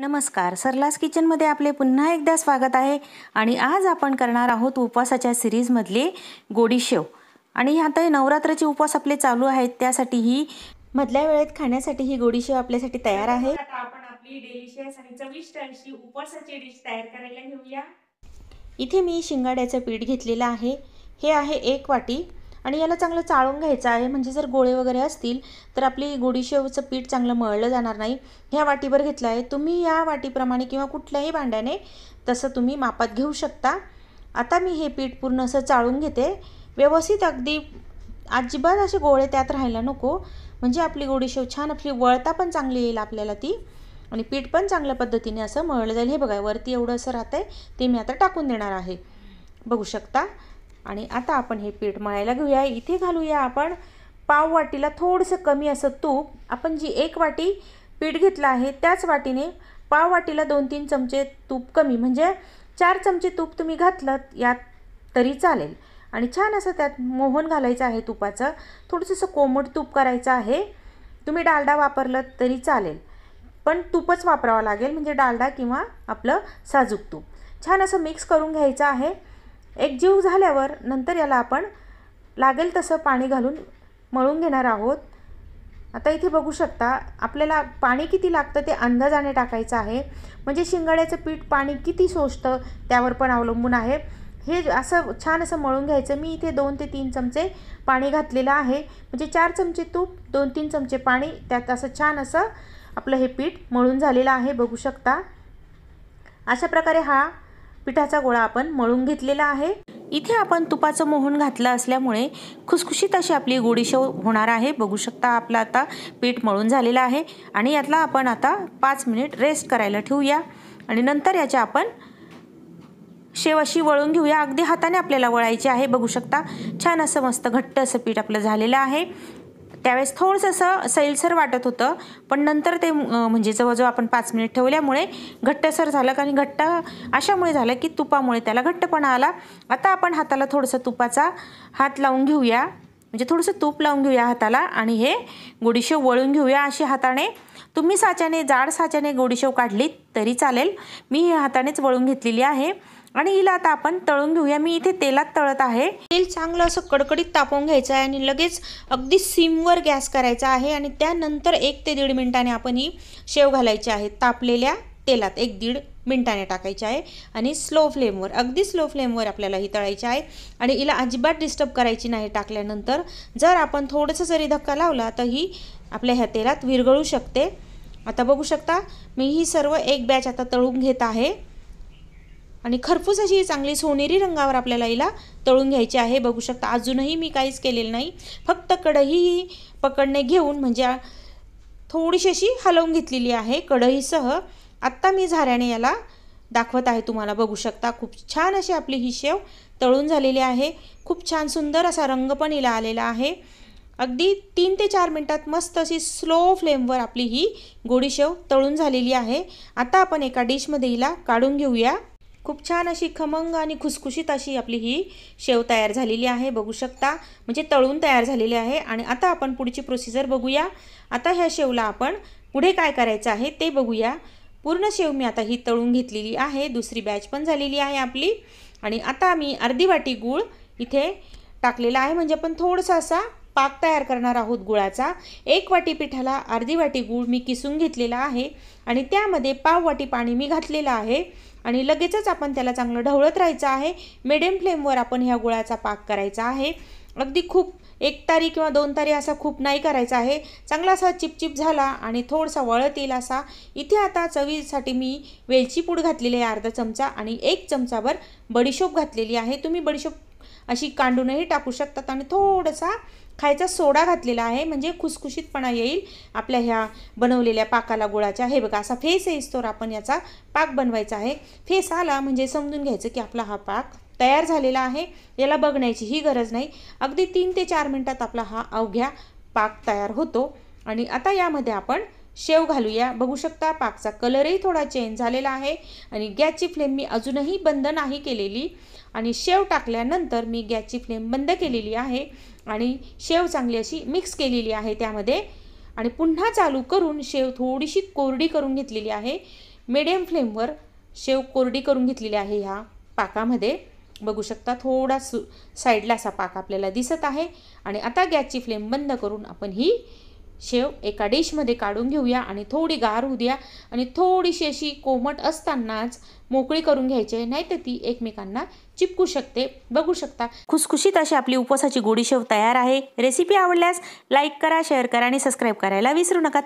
नमस्कार सरलास किचनमध्ये आपले पुन्हा एकदा स्वागत आहे आणि आज आपण करणार आहोत उपवासाच्या सिरीजमधले गोडीशेव आणि आता नवरात्राचे उपवास आपले चालू आहेत त्यासाठी ही मधल्या वेळेत खाण्यासाठी ही गोडीशेव आपल्यासाठी तयार आहे आपण आपली डेलिशियस आणि चविष्ट अशी उपवासाची डिश तयार करायला घेऊया इथे मी शिंगाड्याचं पीठ घेतलेलं आहे हे आहे एक वाटी आणि याला चांगलं चाळून घ्यायचं आहे म्हणजे जर गोळे वगैरे असतील तर आपली गोडीशेवचं पीठ चांगलं मळलं जाणार नाही ह्या वाटीवर घेतलं आहे तुम्ही या वाटीप्रमाणे किंवा कुठल्याही भांड्याने तसं तुम्ही मापात घेऊ शकता आता मी हे पीठ पूर्ण असं चाळून घेते व्यवस्थित अगदी अजिबात असे गोळे त्यात राहायला नको म्हणजे आपली गोडीशेव छान आपली वळता पण चांगली येईल आपल्याला ती आणि पीठ पण चांगल्या पद्धतीने असं मळलं जाईल हे बघा वरती एवढं असं राहतं आहे ते मी आता टाकून देणार आहे बघू शकता आणि आता आपण हे पीठ मळायला घेऊया इथे घालूया आपण पाव वाटीला थोडंसं कमी असं तूप आपण जी एक वाटी पीठ घेतलं आहे त्याच वाटीने पाव वाटीला दोन तीन चमचे तूप कमी म्हणजे चार चमचे तूप तुम्ही घातलं यात तरी चालेल आणि छान असं त्यात मोहन घालायचं आहे तुपाचं थोडंसं असं कोमट तूप करायचं आहे तुम्ही डालडा वापरलं तरी चालेल पण तूपच वापरावं लागेल म्हणजे डालडा किंवा आपलं साजूक तूप छान असं मिक्स करून घ्यायचं आहे एकजीव झाल्यावर नंतर याला आपण लागेल तसं पाणी घालून मळून घेणार आहोत आता इथे बघू शकता आपल्याला पाणी किती लागतं ते अंदाजाने टाकायचं आहे म्हणजे शिंगाड्याचं पीठ पाणी किती सोसतं त्यावर पण अवलंबून आहे हे असं छान असं मळून घ्यायचं मी इथे दोन ते तीन चमचे पाणी घातलेलं आहे म्हणजे चार चमचे तूप दोन तीन चमचे पाणी त्यात असं छान असं आपलं हे पीठ मळून झालेलं आहे बघू शकता अशा प्रकारे हा पिठाचा गोळा आपण मळून घेतलेला आहे इथे आपण तुपाचं मोहन घातलं असल्यामुळे खुसखुशीत अशी आपली गोडीशव होणार आहे बघू शकता आपला आता पीठ मळून झालेलं आहे आणि यातला आपण आता पाच मिनिट रेस्ट करायला ठेवूया आणि नंतर याच्या आपण शेव अशी वळून घेऊया अगदी हाताने आपल्याला वळायची आहे बघू शकता छान असं मस्त घट्ट असं पीठ आपलं झालेलं आहे त्यावेळेस थोडंसं असं सैलसर वाटत होतं पण नंतर ते म्हणजे जवळजवळ आपण पाच मिनिट ठेवल्यामुळे घट्टसर झालं आणि घट्ट अशामुळे झालं की तुपामुळे त्याला घट्टपणा आला आता आपण हाताला थोडंसं तुपाचा हात लावून घेऊया म्हणजे थोडंसं तूप लावून घेऊया हाताला आणि हे गोडीशेव वळून घेऊया अशी हाताने तुम्ही साच्याने जाड साच्याने गोडीशेव काढली तरी चालेल मी हे हातानेच वळून घेतलेली आहे आणि हिला आता आपण तळून घेऊया मी इथे तेलात तळत आहे तेल चांगलं असं कडकडीत तापवून घ्यायचं आहे आणि लगेच अगदी सिमवर गॅस करायचा आहे आणि त्यानंतर एक ते दीड मिनिटाने आपण ही शेव घालायची आहे तापलेल्या तेलात एक दीड मिनटाने टाकायचे आहे आणि स्लो फ्लेमवर अगदी स्लो फ्लेमवर आपल्याला ही तळायची आहे आणि हिला अजिबात डिस्टर्ब करायची नाही टाकल्यानंतर जर आपण थोडंसं जरी धक्का लावला तर ही आपल्या ह्या तेलात विरघळू शकते आता बघू शकता मी ही सर्व एक बॅच आता तळून घेत आहे आणि खरपूस अशी चांगली सोनेरी रंगावर आपल्याला हिला तळून घ्यायची आहे बघू शकता अजूनही मी काहीच केलेलं नाही फक्त कढई पकडणे घेऊन म्हणजे थोडीशी अशी हलवून घेतलेली आहे कढईसह आत्ता मी झाऱ्याने याला दाखवत आहे तुम्हाला बघू शकता खूप छान अशी आपली ही शेव तळून झालेली आहे खूप छान सुंदर असा रंग पण हिला आलेला आहे अगदी तीन ते चार मिनटात मस्त अशी स्लो फ्लेमवर आपली ही गोडी शेव तळून झालेली आहे आता आपण एका डिशमध्ये हिला काढून घेऊया खूप छान अशी खमंग आणि खुसखुशीत अशी आपली ही शेव तयार झालेली आहे बघू शकता म्हणजे तळून तयार झालेली आहे आणि आता आपण पुढची प्रोसिजर बघूया आता ह्या शेवला आपण पुढे काय करायचं आहे ते बघूया पूर्ण शेव मी आता ही तळून घेतलेली आहे दुसरी बॅच पण झालेली आहे आपली आणि आता मी अर्धी वाटी गूळ इथे टाकलेला आहे म्हणजे आपण थोडंसं असा पाक तयार करणार आहोत गुळाचा एक वाटी पिठाला अर्धी वाटी गूळ मी किसून घेतलेला आहे आणि त्यामध्ये पाव वाटी पाणी मी घातलेलं आहे आणि लगेचच आपण त्याला चांगलं ढवळत राहायचं आहे मिडियम फ्लेमवर आपण ह्या गुळाचा पाक करायचा आहे अगदी खूप एक तारी किंवा दोन तारी असा खूप नाही करायचा आहे चांगला असा चिपचिप झाला आणि थोडासा वळत येईल असा इथे आता चवीसाठी मी वेलची पूड घातलेली आहे अर्धा चमचा आणि एक चमचाभर बडीशोप घातलेली आहे तुम्ही बडीशोप अशी कांडूनही टाकू शकतात आणि थोडासा खायचा सोडा घातलेला आहे म्हणजे खुसखुशीतपणा येईल आपल्या ह्या बनवलेल्या पाकाला गुळाच्या हे बघा असा फेस तर आपण याचा पाक बनवायचा आहे फेस आला म्हणजे समजून घ्यायचं की आपला हा पाक तयार झालेला आहे याला बघण्याची ही गरज नाही अगदी तीन ते चार मिनटात आपला हा अवघ्या पाक तयार होतो आणि आता यामध्ये आपण शेव घालूया बघू शकता पाकचा कलरही थोडा चेंज झालेला आहे आणि गॅसची फ्लेम मी अजूनही बंद नाही केलेली आणि शेव टाकल्यानंतर मी गॅसची फ्लेम बंद केलेली आहे आणि शेव चांगली अशी मिक्स केलेली आहे त्यामध्ये आणि पुन्हा चालू करून शेव थोडीशी कोरडी करून घेतलेली आहे मिडियम फ्लेमवर शेव कोरडी करून घेतलेली आहे ह्या पाकामध्ये बघू शकता थोडा सु साईडला असा पाक आपल्याला दिसत आहे आणि आता गॅसची फ्लेम बंद करून आपण ही शेव एका डिशमध्ये काढून घेऊया आणि थोडी गार होऊ द्या आणि थोडीशी अशी कोमट असतानाच मोकळी करून घ्यायची नाही तर ती एकमेकांना चिपकू शकते बघू शकता खुसखुशीत अशी आपली उपवासाची गोडी शेव तयार आहे रेसिपी आवडल्यास लाईक करा शेअर करा आणि सबस्क्राईब करायला विसरू नका